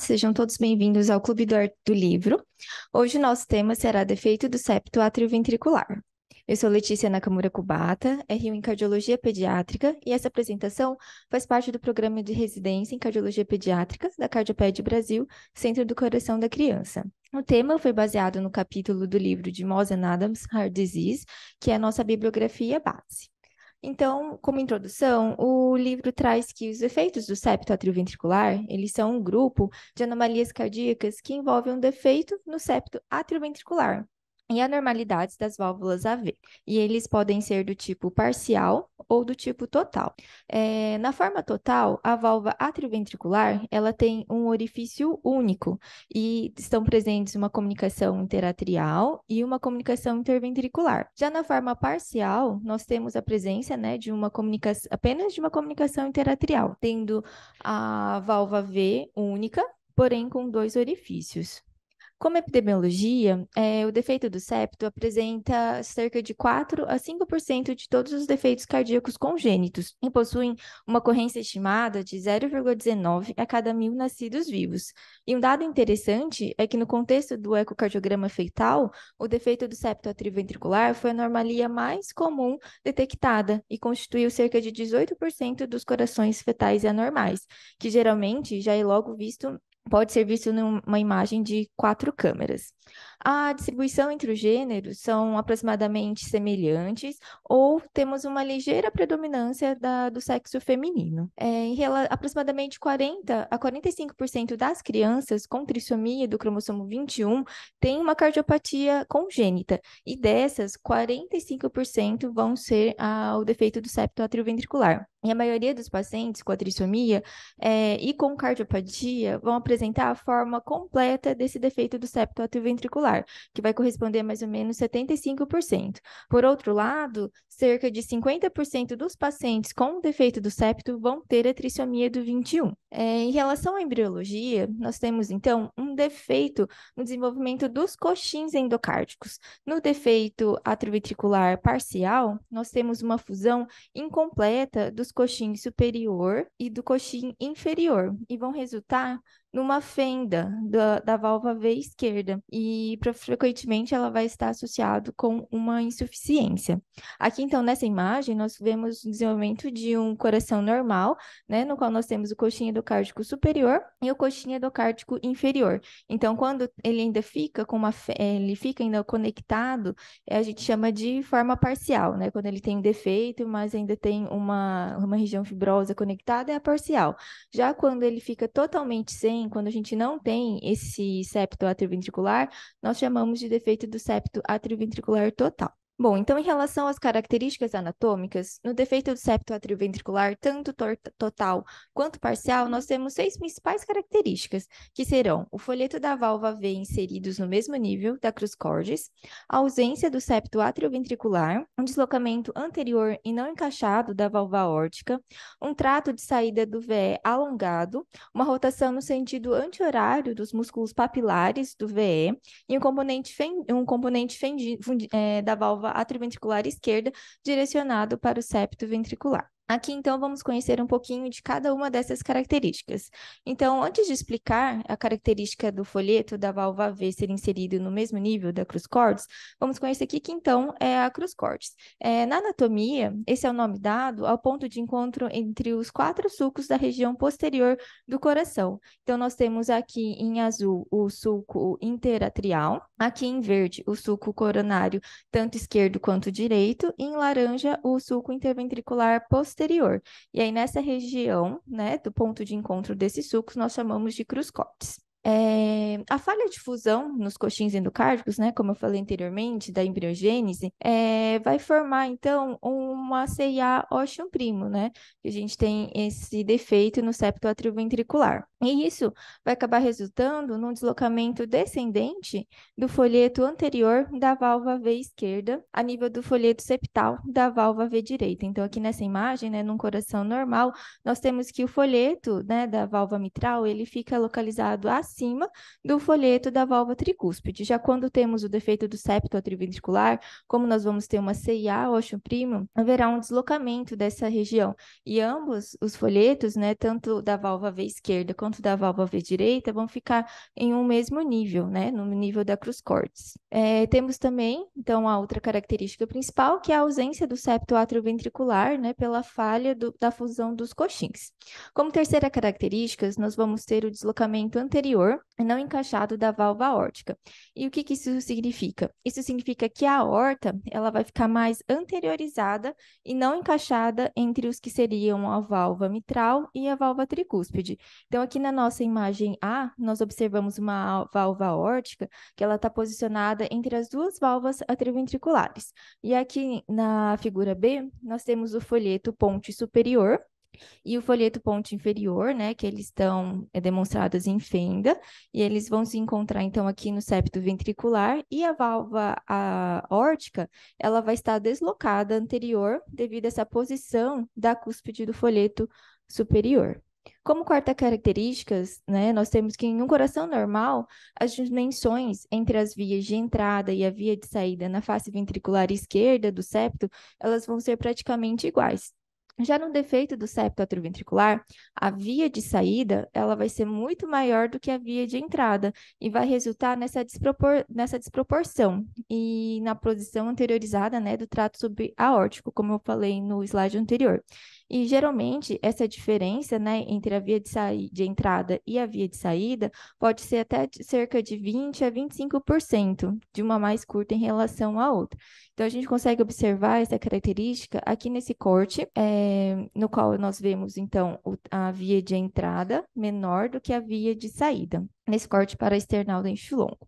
sejam todos bem-vindos ao Clube do, Ar do Livro. Hoje o nosso tema será defeito do septo atrioventricular. Eu sou Letícia Nakamura Kubata, R1 em Cardiologia Pediátrica, e essa apresentação faz parte do programa de residência em Cardiologia Pediátrica da Cardioped Brasil, Centro do Coração da Criança. O tema foi baseado no capítulo do livro de Mosen Adams, Heart Disease, que é a nossa bibliografia base. Então, como introdução, o livro traz que os efeitos do septo atrioventricular, eles são um grupo de anomalias cardíacas que envolvem um defeito no septo atrioventricular, e anormalidades das válvulas AV, e eles podem ser do tipo parcial ou do tipo total. É, na forma total, a válvula atrioventricular ela tem um orifício único e estão presentes uma comunicação interatrial e uma comunicação interventricular. Já na forma parcial, nós temos a presença né, de uma comunicação apenas de uma comunicação interatrial, tendo a válvula V única, porém com dois orifícios. Como epidemiologia, é, o defeito do septo apresenta cerca de 4 a 5% de todos os defeitos cardíacos congênitos e possuem uma ocorrência estimada de 0,19 a cada mil nascidos vivos. E um dado interessante é que, no contexto do ecocardiograma fetal, o defeito do septo atrioventricular foi a anomalia mais comum detectada e constituiu cerca de 18% dos corações fetais anormais, que geralmente já é logo visto pode ser visto numa imagem de quatro câmeras a distribuição entre os gêneros são aproximadamente semelhantes ou temos uma ligeira predominância da, do sexo feminino. É, em aproximadamente 40 a 45% das crianças com trissomia do cromossomo 21 têm uma cardiopatia congênita e dessas 45% vão ser a, o defeito do septo atrioventricular. E a maioria dos pacientes com a trissomia é, e com cardiopatia vão apresentar a forma completa desse defeito do septo atrioventricular celular, que vai corresponder a mais ou menos 75%. Por outro lado, cerca de 50% dos pacientes com defeito do septo vão ter a trissomia do 21. É, em relação à embriologia, nós temos então um defeito no desenvolvimento dos coxins endocárdicos. No defeito atroventricular parcial, nós temos uma fusão incompleta dos coxins superior e do coxim inferior e vão resultar numa fenda da, da válvula V esquerda e frequentemente ela vai estar associado com uma insuficiência. Aqui então nessa imagem nós vemos o desenvolvimento de um coração normal, né, no qual nós temos o coxinha endocárdico superior e o coxinha endocárdico inferior. Então quando ele ainda fica com uma eh, ele fica ainda conectado, eh, a gente chama de forma parcial, né, quando ele tem um defeito, mas ainda tem uma uma região fibrosa conectada é a parcial. Já quando ele fica totalmente sem tem, quando a gente não tem esse septo atrioventricular, nós chamamos de defeito do septo atrioventricular total. Bom, então em relação às características anatômicas, no defeito do septo atrioventricular, tanto total quanto parcial, nós temos seis principais características, que serão o folheto da válvula V inseridos no mesmo nível da cruz cordis, a ausência do septo atrioventricular, um deslocamento anterior e não encaixado da válvula órtica, um trato de saída do VE alongado, uma rotação no sentido anti-horário dos músculos papilares do VE e um componente, um componente é, da válvula atriventricular esquerda, direcionado para o septo ventricular. Aqui, então, vamos conhecer um pouquinho de cada uma dessas características. Então, antes de explicar a característica do folheto da válvula V ser inserido no mesmo nível da cruz cordes, vamos conhecer aqui que, então, é a cruz cordes. É, na anatomia, esse é o nome dado ao ponto de encontro entre os quatro sulcos da região posterior do coração. Então, nós temos aqui em azul o sulco interatrial, aqui em verde o sulco coronário, tanto esquerdo quanto direito, e em laranja o sulco interventricular posterior exterior. E aí, nessa região, né, do ponto de encontro desses sucos, nós chamamos de cortes. É, a falha de fusão nos coxins endocárdicos, né, como eu falei anteriormente, da embriogênese, é, vai formar, então, uma CIA ostium primo, né, que a gente tem esse defeito no septo atrioventricular. E isso vai acabar resultando num deslocamento descendente do folheto anterior da válvula V esquerda a nível do folheto septal da válvula V direita. Então, aqui nessa imagem, né, num coração normal, nós temos que o folheto, né, da válvula mitral, ele fica localizado acima do folheto da válvula tricúspide. Já quando temos o defeito do septo atrioventricular, como nós vamos ter uma CIA ocean primo, haverá um deslocamento dessa região. E ambos os folhetos, né, tanto da válvula V esquerda quanto da válvula V direita, vão ficar em um mesmo nível, né, no nível da cruz cortes. É, temos também, então, a outra característica principal, que é a ausência do septo atrioventricular, né, pela falha do, da fusão dos coxins. Como terceira característica, nós vamos ter o deslocamento anterior superior não encaixado da válvula aórtica. E o que, que isso significa? Isso significa que a aorta ela vai ficar mais anteriorizada e não encaixada entre os que seriam a válvula mitral e a válvula tricúspide. Então, aqui na nossa imagem A, nós observamos uma válvula aórtica que ela está posicionada entre as duas válvulas atrioventriculares. E aqui na figura B, nós temos o folheto ponte superior, e o folheto ponte inferior, né, que eles estão é, demonstrados em fenda, e eles vão se encontrar então aqui no septo ventricular e a válvula aórtica, ela vai estar deslocada anterior devido a essa posição da cúspide do folheto superior. Como quarta característica, né, nós temos que em um coração normal, as dimensões entre as vias de entrada e a via de saída na face ventricular esquerda do septo, elas vão ser praticamente iguais. Já no defeito do septo atrioventricular, a via de saída ela vai ser muito maior do que a via de entrada e vai resultar nessa, despropor nessa desproporção e na posição anteriorizada né, do trato subaórtico, como eu falei no slide anterior. E geralmente essa diferença né, entre a via de, de entrada e a via de saída pode ser até de cerca de 20 a 25% de uma mais curta em relação à outra. Então, a gente consegue observar essa característica aqui nesse corte, é, no qual nós vemos, então, a via de entrada menor do que a via de saída, nesse corte para external do eixo longo.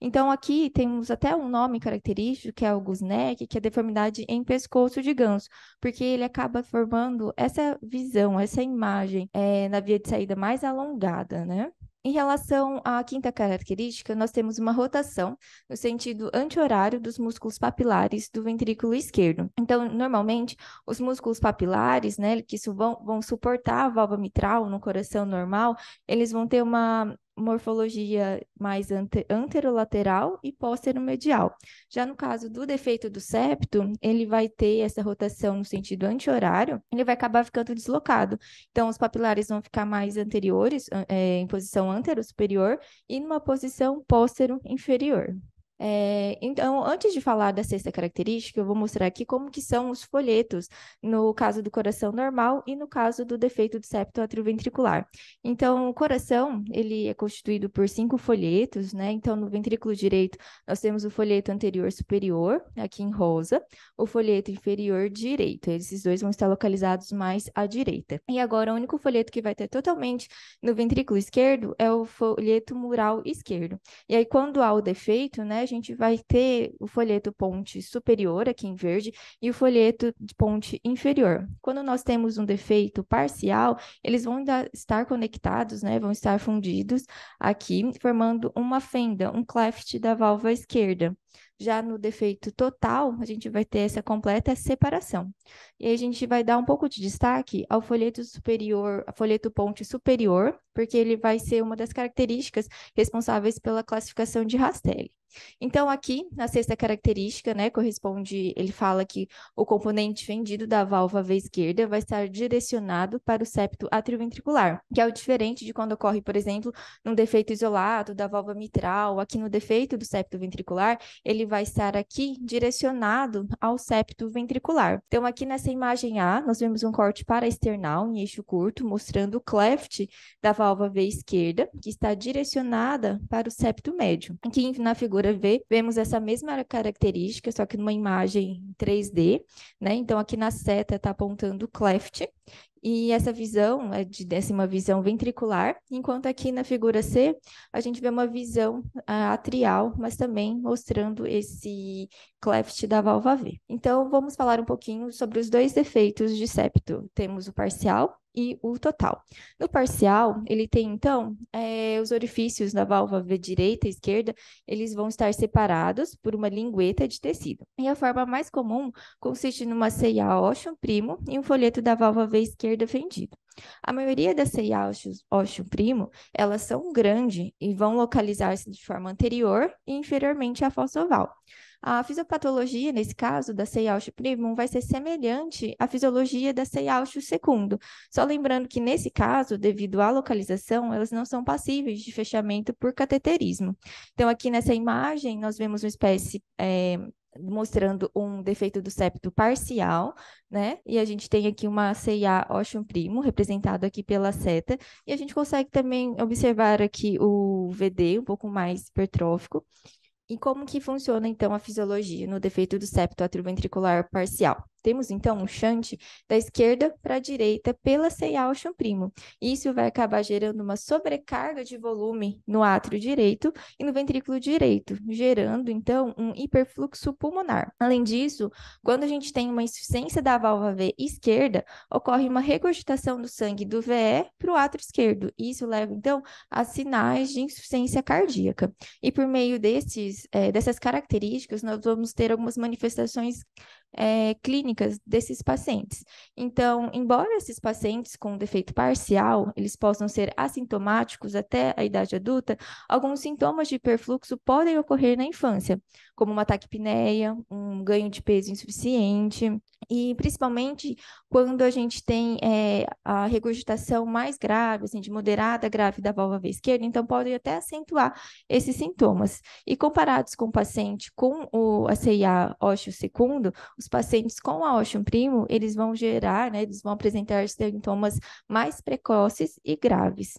Então, aqui temos até um nome característico, que é o Gusneck, que é a deformidade em pescoço de ganso, porque ele acaba formando essa visão, essa imagem é, na via de saída mais alongada, né? Em relação à quinta característica, nós temos uma rotação no sentido anti-horário dos músculos papilares do ventrículo esquerdo. Então, normalmente, os músculos papilares, né, que vão, vão suportar a válvula mitral no coração normal, eles vão ter uma morfologia mais anterolateral e posteromedial. Já no caso do defeito do septo, ele vai ter essa rotação no sentido anti-horário, ele vai acabar ficando deslocado. Então, os papilares vão ficar mais anteriores, é, em posição antero-superior, e numa posição póstero-inferior. É, então, antes de falar da sexta característica, eu vou mostrar aqui como que são os folhetos no caso do coração normal e no caso do defeito do septo atrioventricular. Então, o coração, ele é constituído por cinco folhetos, né? Então, no ventrículo direito, nós temos o folheto anterior superior, aqui em rosa, o folheto inferior direito. Esses dois vão estar localizados mais à direita. E agora, o único folheto que vai ter totalmente no ventrículo esquerdo é o folheto mural esquerdo. E aí, quando há o defeito, né, gente vai ter o folheto ponte superior, aqui em verde, e o folheto de ponte inferior. Quando nós temos um defeito parcial, eles vão estar conectados, né? Vão estar fundidos aqui, formando uma fenda, um cleft da válvula esquerda. Já no defeito total, a gente vai ter essa completa separação. E a gente vai dar um pouco de destaque ao folheto superior, folheto ponte superior, porque ele vai ser uma das características responsáveis pela classificação de Rastelli. Então, aqui, na sexta característica, né, corresponde, ele fala que o componente vendido da válvula esquerda vai estar direcionado para o septo atrioventricular, que é o diferente de quando ocorre, por exemplo, num defeito isolado da válvula mitral, aqui no defeito do septo ventricular, ele vai estar aqui direcionado ao septo ventricular. Então, aqui nessa imagem A, nós vemos um corte para external em eixo curto, mostrando o cleft da válvula V esquerda, que está direcionada para o septo médio. Aqui na figura impressora V, vemos essa mesma característica, só que numa imagem 3D, né? Então aqui na seta está apontando o cleft, e essa visão é de décima visão ventricular, enquanto aqui na figura C a gente vê uma visão ah, atrial, mas também mostrando esse cleft da válvula V. Então vamos falar um pouquinho sobre os dois defeitos de septo. Temos o parcial e o total. No parcial, ele tem então é, os orifícios da válvula V direita e esquerda, eles vão estar separados por uma lingueta de tecido. E a forma mais comum consiste numa ceia ósseo primo e um folheto da válvula V esquerda ser defendido. A maioria das ceiaxos ósseo primo, elas são grandes e vão localizar-se de forma anterior e inferiormente à fossa oval. A fisiopatologia, nesse caso, da ceiaxo primo vai ser semelhante à fisiologia da ceiaxo segundo. Só lembrando que, nesse caso, devido à localização, elas não são passíveis de fechamento por cateterismo. Então, aqui nessa imagem, nós vemos uma espécie... É mostrando um defeito do septo parcial, né? E a gente tem aqui uma CIA Ocean Primo, representado aqui pela seta, e a gente consegue também observar aqui o VD um pouco mais hipertrófico. E como que funciona, então, a fisiologia no defeito do septo atrioventricular parcial? Temos então um chante da esquerda para a direita pela ao chão primo. Isso vai acabar gerando uma sobrecarga de volume no átrio direito e no ventrículo direito, gerando então um hiperfluxo pulmonar. Além disso, quando a gente tem uma insuficiência da válvula V esquerda, ocorre uma regurgitação do sangue do VE para o átrio esquerdo. Isso leva então a sinais de insuficiência cardíaca. E por meio desses, é, dessas características, nós vamos ter algumas manifestações é, clínicas desses pacientes. Então, embora esses pacientes com defeito parcial, eles possam ser assintomáticos até a idade adulta, alguns sintomas de hiperfluxo podem ocorrer na infância, como uma taquipneia, um ganho de peso insuficiente, e principalmente quando a gente tem é, a regurgitação mais grave, assim, de moderada grave da válvula esquerda, então podem até acentuar esses sintomas. E comparados com o paciente com o ACIA ósseo segundo, os pacientes com Altion primo, eles vão gerar, né, eles vão apresentar sintomas mais precoces e graves.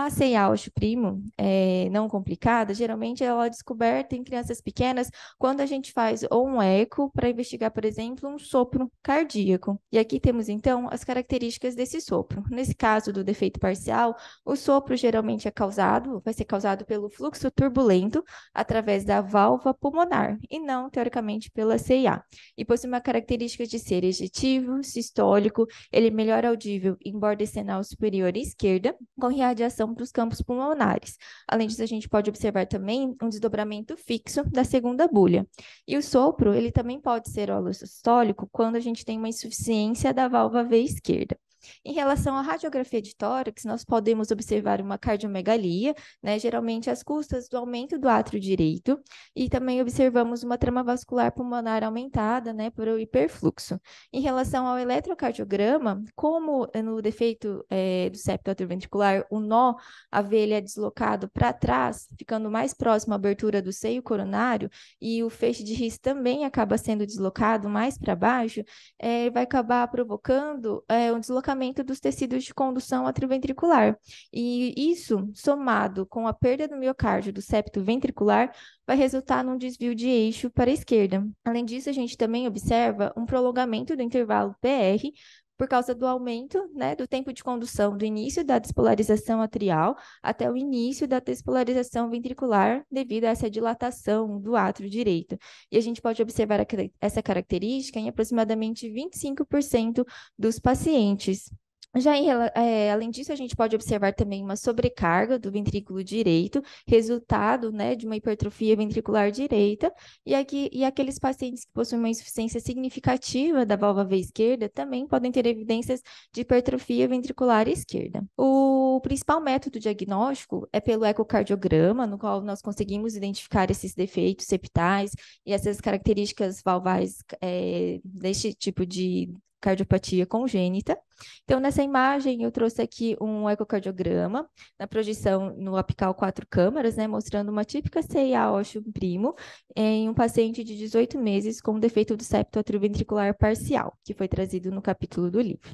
A ceia Primo, é, não complicada, geralmente ela é descoberta em crianças pequenas quando a gente faz ou um eco para investigar, por exemplo, um sopro cardíaco. E aqui temos, então, as características desse sopro. Nesse caso do defeito parcial, o sopro geralmente é causado, vai ser causado pelo fluxo turbulento através da válvula pulmonar e não, teoricamente, pela CIA. E possui uma característica de ser ejetivo, sistólico, ele é melhora audível em borda sinal superior esquerda, com radiação para dos campos pulmonares. Além disso, a gente pode observar também um desdobramento fixo da segunda bulha. E o sopro, ele também pode ser oleossistólico quando a gente tem uma insuficiência da válvula V esquerda. Em relação à radiografia de tórax, nós podemos observar uma cardiomegalia, né, geralmente às custas do aumento do átrio direito, e também observamos uma trama vascular pulmonar aumentada, né, por hiperfluxo. Em relação ao eletrocardiograma, como no defeito é, do septo atrioventricular, o nó, a veia é deslocado para trás, ficando mais próximo à abertura do seio coronário, e o feixe de risco também acaba sendo deslocado mais para baixo, é, vai acabar provocando é, um deslocamento funcionamento dos tecidos de condução atrioventricular. E isso, somado com a perda do miocárdio do septo ventricular, vai resultar num desvio de eixo para a esquerda. Além disso, a gente também observa um prolongamento do intervalo PR por causa do aumento né, do tempo de condução do início da despolarização atrial até o início da despolarização ventricular devido a essa dilatação do átrio direito. E a gente pode observar essa característica em aproximadamente 25% dos pacientes. Já em, é, além disso, a gente pode observar também uma sobrecarga do ventrículo direito, resultado né, de uma hipertrofia ventricular direita, e, aqui, e aqueles pacientes que possuem uma insuficiência significativa da válvula V esquerda também podem ter evidências de hipertrofia ventricular esquerda. O principal método diagnóstico é pelo ecocardiograma, no qual nós conseguimos identificar esses defeitos septais e essas características valvais é, deste tipo de cardiopatia congênita. Então, nessa imagem, eu trouxe aqui um ecocardiograma na projeção no apical quatro câmaras, né, mostrando uma típica CIA Oshum primo em um paciente de 18 meses com defeito do septo atrioventricular parcial, que foi trazido no capítulo do livro.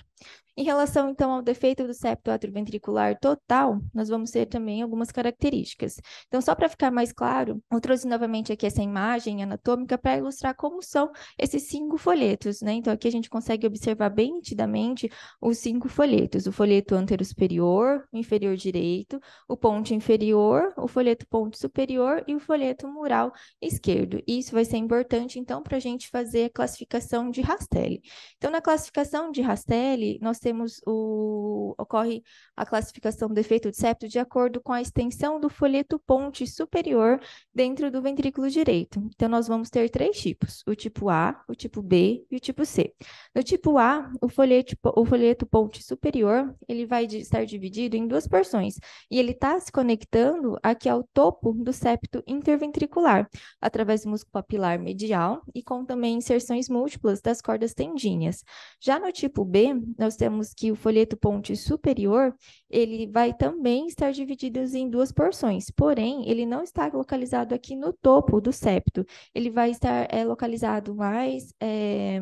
Em relação, então, ao defeito do septo atrioventricular total, nós vamos ter também algumas características. Então, só para ficar mais claro, eu trouxe novamente aqui essa imagem anatômica para ilustrar como são esses cinco folhetos, né? Então, aqui a gente consegue observar bem nitidamente os cinco folhetos: o folheto antero superior, o inferior direito, o ponte inferior, o folheto ponte superior e o folheto mural esquerdo. Isso vai ser importante, então, para a gente fazer a classificação de Rastelli. Então, na classificação de Rastelli, nós temos o. ocorre a classificação do efeito de septo de acordo com a extensão do folheto ponte superior dentro do ventrículo direito. Então, nós vamos ter três tipos: o tipo A, o tipo B e o tipo C. No tipo A, o folheto, o folheto folheto Ponte superior, ele vai estar dividido em duas porções e ele está se conectando aqui ao topo do septo interventricular, através do músculo papilar medial e com também inserções múltiplas das cordas tendinhas. Já no tipo B, nós temos que o folheto Ponte superior, ele vai também estar dividido em duas porções, porém, ele não está localizado aqui no topo do septo, ele vai estar é, localizado mais é,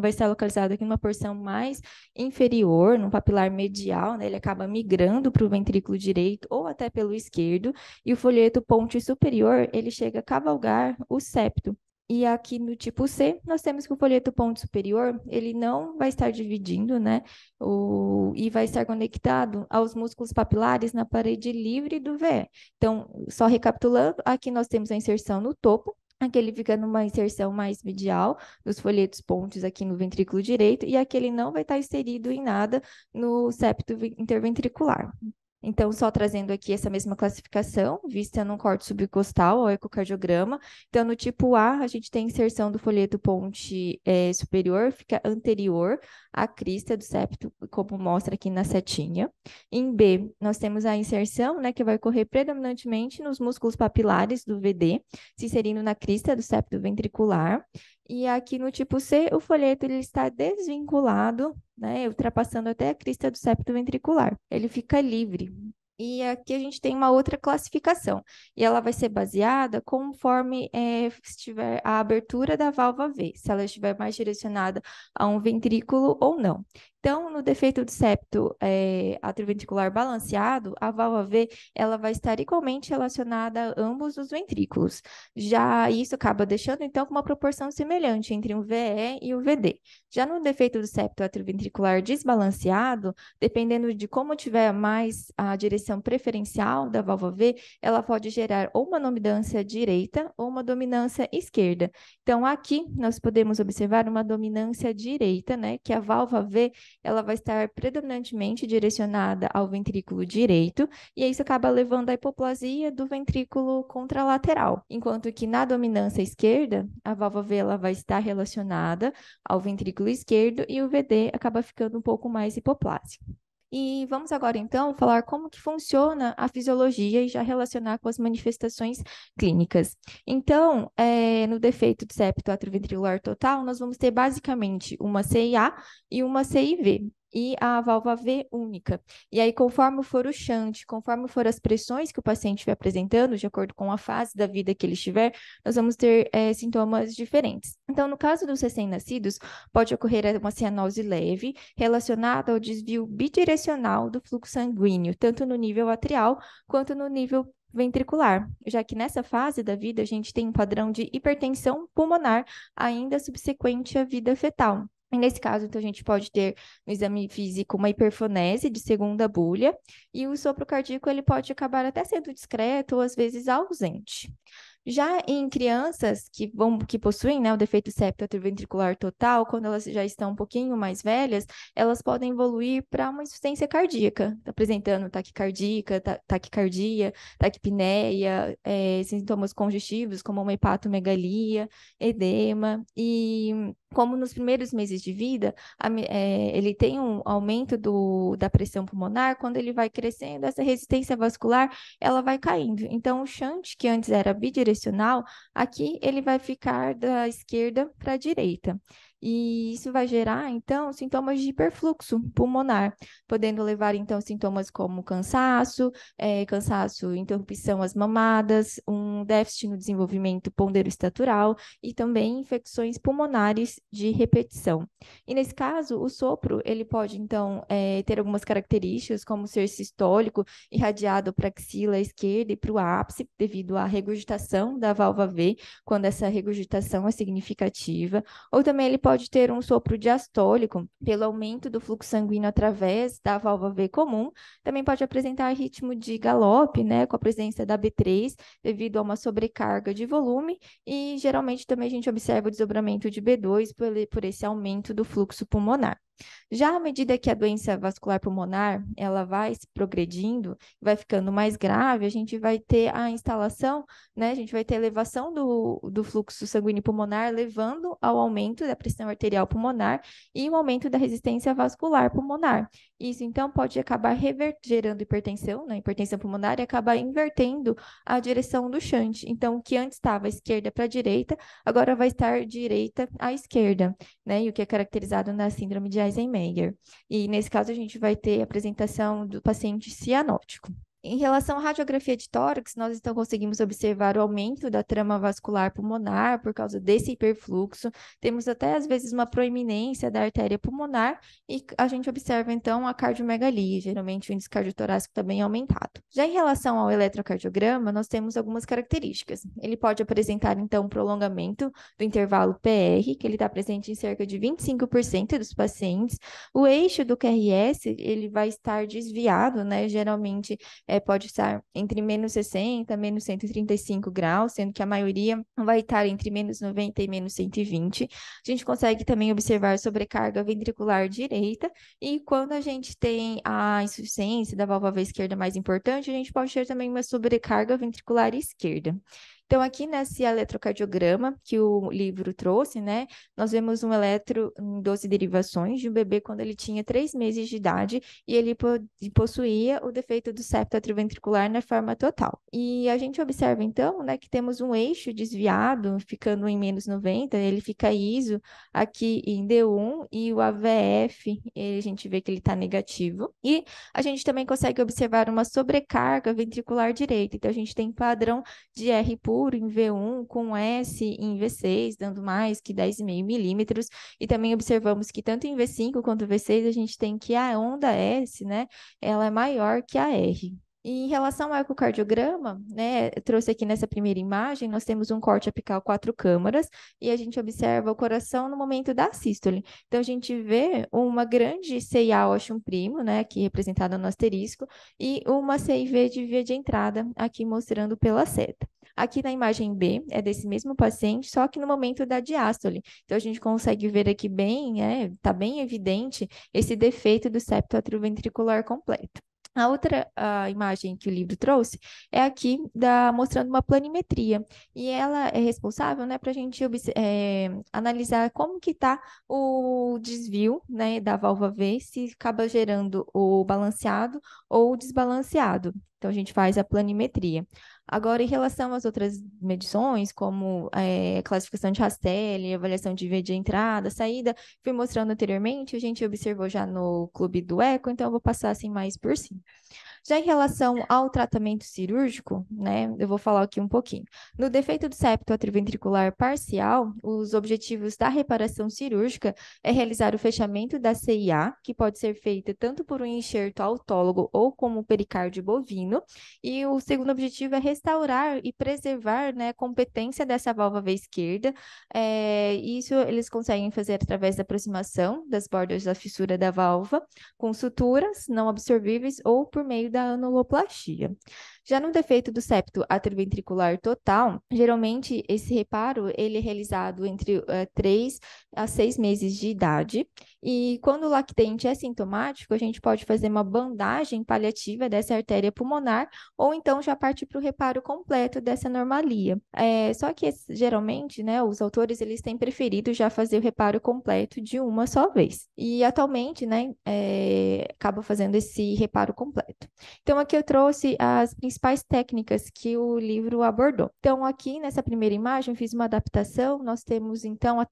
vai estar localizado aqui numa porção mais inferior, no papilar medial, né? Ele acaba migrando para o ventrículo direito ou até pelo esquerdo, e o folheto ponte superior, ele chega a cavalgar o septo. E aqui no tipo C, nós temos que o folheto ponte superior, ele não vai estar dividindo, né? O, e vai estar conectado aos músculos papilares na parede livre do VE. Então, só recapitulando, aqui nós temos a inserção no topo, Aquele fica numa inserção mais medial, nos folhetos pontes aqui no ventrículo direito, e aquele não vai estar inserido em nada no septo interventricular. Então, só trazendo aqui essa mesma classificação, vista num corte subcostal ou ecocardiograma. Então, no tipo A, a gente tem inserção do folheto ponte é, superior, fica anterior à crista do septo, como mostra aqui na setinha. Em B, nós temos a inserção, né, que vai ocorrer predominantemente nos músculos papilares do VD, se inserindo na crista do septo ventricular. E aqui no tipo C, o folheto ele está desvinculado, né, ultrapassando até a crista do septo ventricular. Ele fica livre. E aqui a gente tem uma outra classificação, e ela vai ser baseada conforme é, estiver a abertura da válvula V, se ela estiver mais direcionada a um ventrículo ou não. Então, no defeito do septo é, eh, atrioventricular balanceado, a válvula V ela vai estar igualmente relacionada a ambos os ventrículos. Já isso acaba deixando, então, com uma proporção semelhante entre um VE e o um VD. Já no defeito do septo atrioventricular desbalanceado, dependendo de como tiver mais a direção preferencial da válvula V, ela pode gerar ou uma dominância direita ou uma dominância esquerda. Então, aqui nós podemos observar uma dominância direita, né, que a válvula V ela vai estar predominantemente direcionada ao ventrículo direito, e isso acaba levando à hipoplasia do ventrículo contralateral. Enquanto que na dominância esquerda, a válvula V ela vai estar relacionada ao ventrículo esquerdo e o VD acaba ficando um pouco mais hipoplásico. E vamos agora então falar como que funciona a fisiologia e já relacionar com as manifestações clínicas. Então, é, no defeito de septo atrioventricular total, nós vamos ter basicamente uma CIA e uma CIV e a válvula V única. E aí, conforme for o chante, conforme for as pressões que o paciente estiver apresentando, de acordo com a fase da vida que ele estiver, nós vamos ter é, sintomas diferentes. Então, no caso dos recém-nascidos, pode ocorrer uma cianose leve relacionada ao desvio bidirecional do fluxo sanguíneo, tanto no nível atrial quanto no nível ventricular, já que nessa fase da vida a gente tem um padrão de hipertensão pulmonar ainda subsequente à vida fetal. E nesse caso, então, a gente pode ter no exame físico uma hiperfonese de segunda bulha, e o sopro cardíaco ele pode acabar até sendo discreto ou às vezes ausente. Já em crianças que vão que possuem né, o defeito septo-ventricular total, quando elas já estão um pouquinho mais velhas, elas podem evoluir para uma insuficiência cardíaca, apresentando taquicardia, ta taquicardia, taquipneia, é, sintomas congestivos como uma hepatomegalia, edema e como nos primeiros meses de vida, a, é, ele tem um aumento do, da pressão pulmonar, quando ele vai crescendo, essa resistência vascular ela vai caindo. Então, o shunt, que antes era bidirecional, direcional, aqui ele vai ficar da esquerda para a direita. E isso vai gerar, então, sintomas de hiperfluxo pulmonar, podendo levar, então, sintomas como cansaço, é, cansaço, interrupção às mamadas, um déficit no desenvolvimento ponderoestatural e também infecções pulmonares de repetição. E nesse caso, o sopro, ele pode, então, é, ter algumas características, como ser sistólico, irradiado para a axila esquerda e para o ápice, devido à regurgitação da válvula V, quando essa regurgitação é significativa, ou também ele pode pode ter um sopro diastólico pelo aumento do fluxo sanguíneo através da válvula V comum, também pode apresentar ritmo de galope, né, com a presença da B3 devido a uma sobrecarga de volume e geralmente também a gente observa o desdobramento de B2 por, por esse aumento do fluxo pulmonar. Já à medida que a doença vascular pulmonar ela vai se progredindo, vai ficando mais grave, a gente vai ter a instalação, né? A gente vai ter elevação do, do fluxo sanguíneo pulmonar, levando ao aumento da pressão arterial pulmonar e um aumento da resistência vascular pulmonar. Isso então pode acabar rever, gerando hipertensão, né? Hipertensão pulmonar e acabar invertendo a direção do chante. Então, o que antes estava esquerda para direita, agora vai estar direita à esquerda, né? E o que é caracterizado na síndrome de Eisenmeyer. E nesse caso a gente vai ter a apresentação do paciente cianótico. Em relação à radiografia de tórax, nós então conseguimos observar o aumento da trama vascular pulmonar por causa desse hiperfluxo. Temos até às vezes uma proeminência da artéria pulmonar e a gente observa então a cardiomegalia, geralmente o índice cardiotorácico também é aumentado. Já em relação ao eletrocardiograma, nós temos algumas características. Ele pode apresentar então prolongamento do intervalo PR, que ele está presente em cerca de 25% dos pacientes. O eixo do QRS, ele vai estar desviado, né, geralmente é, pode estar entre menos 60, menos 135 graus, sendo que a maioria vai estar entre menos 90 e menos 120. A gente consegue também observar sobrecarga ventricular direita, e quando a gente tem a insuficiência da válvula esquerda mais importante, a gente pode ter também uma sobrecarga ventricular esquerda. Então, aqui nesse eletrocardiograma que o livro trouxe, né, nós vemos um eletro em 12 derivações de um bebê quando ele tinha 3 meses de idade e ele possuía o defeito do septo atrioventricular na forma total. E a gente observa, então, né, que temos um eixo desviado, ficando em menos 90, ele fica iso aqui em D1 e o AVF, a gente vê que ele está negativo. E a gente também consegue observar uma sobrecarga ventricular direita. Então, a gente tem padrão de R puro em V1 com S em V6, dando mais que 10,5 milímetros. E também observamos que tanto em V5 quanto V6 a gente tem que a onda S, né, ela é maior que a R. em relação ao ecocardiograma, né, trouxe aqui nessa primeira imagem, nós temos um corte apical quatro câmaras e a gente observa o coração no momento da sístole. Então, a gente vê uma grande CIA um primo, né, aqui representada no asterisco, e uma CIV de via de entrada, aqui mostrando pela seta. Aqui na imagem B é desse mesmo paciente, só que no momento da diástole. Então a gente consegue ver aqui bem, está né, tá bem evidente esse defeito do septo atrioventricular completo. A outra a imagem que o livro trouxe é aqui da, mostrando uma planimetria, e ela é responsável né, para a gente é, analisar como que está o desvio né, da válvula V, se acaba gerando o balanceado ou o desbalanceado. Então, a gente faz a planimetria. Agora, em relação às outras medições, como é, classificação de Rastelli, avaliação de V de entrada, saída, fui mostrando anteriormente, a gente observou já no clube do Eco, então eu vou passar assim mais por cima. Si. Já em relação ao tratamento cirúrgico, né, eu vou falar aqui um pouquinho. No defeito do septo atriventricular parcial, os objetivos da reparação cirúrgica é realizar o fechamento da CIA, que pode ser feita tanto por um enxerto autólogo ou como pericárdio bovino, e o segundo objetivo é restaurar e preservar né, a competência dessa válvula esquerda. É, isso eles conseguem fazer através da aproximação das bordas da fissura da válvula com suturas não absorvíveis ou por meio da anuloplastia. Já no defeito do septo atrioventricular total, geralmente esse reparo ele é realizado entre uh, eh, 3 a 6 meses de idade e quando o lactente é sintomático, a gente pode fazer uma bandagem paliativa dessa artéria pulmonar ou então já partir para o reparo completo dessa anomalia. É, só que geralmente, né, os autores eles têm preferido já fazer o reparo completo de uma só vez. E atualmente, né, é, acaba fazendo esse reparo completo. Então aqui eu trouxe as principais técnicas que o livro abordou. Então aqui nessa primeira imagem eu fiz uma adaptação. Nós temos então a,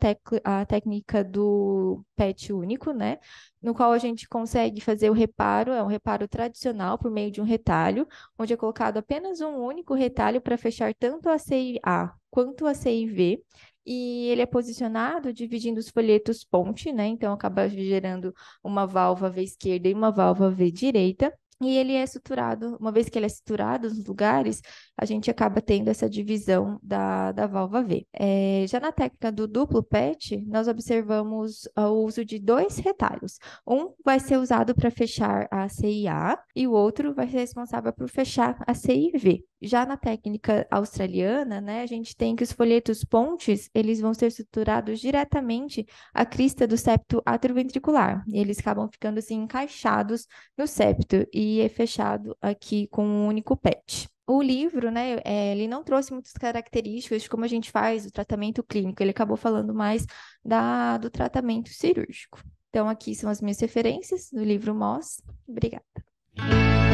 a técnica do PET único, né? No qual a gente consegue fazer o reparo, é um reparo tradicional por meio de um retalho, onde é colocado apenas um único retalho para fechar tanto a CIA quanto a CIV, e ele é posicionado dividindo os folhetos ponte, né? Então acaba gerando uma válvula V esquerda e uma válvula V direita e ele é suturado. Uma vez que ele é suturado nos lugares, a gente acaba tendo essa divisão da, da válvula V. É, já na técnica do duplo PET, nós observamos ah, o uso de dois retalhos. Um vai ser usado para fechar a CIA e o outro vai ser responsável por fechar a CIV. Já na técnica australiana, né, a gente tem que os folhetos pontes, eles vão ser suturados diretamente à crista do septo atroventricular. E eles acabam ficando assim encaixados no septo e e é fechado aqui com um único pet. O livro, né, é, ele não trouxe muitas características de como a gente faz o tratamento clínico, ele acabou falando mais da, do tratamento cirúrgico. Então, aqui são as minhas referências do livro Moss. Obrigada.